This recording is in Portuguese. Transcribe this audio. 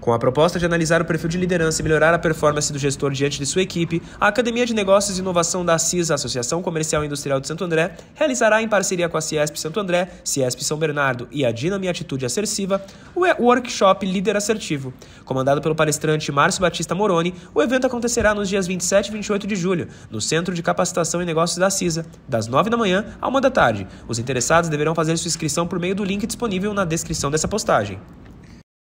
Com a proposta de analisar o perfil de liderança e melhorar a performance do gestor diante de sua equipe, a Academia de Negócios e Inovação da CIS, Associação Comercial e Industrial de Santo André, realizará em parceria com a Ciesp Santo André, Ciesp São Bernardo e a Dinami Atitude Assertiva, o workshop Líder Assertivo. Comandado pelo palestrante Márcio Batista Moroni, o evento acontecerá nos dias 27 e 28 de julho, no Centro de Capacitação e Negócios da CISA, das 9 da manhã à 1 da tarde. Os interessados deverão fazer sua inscrição por meio do link disponível na descrição dessa postagem.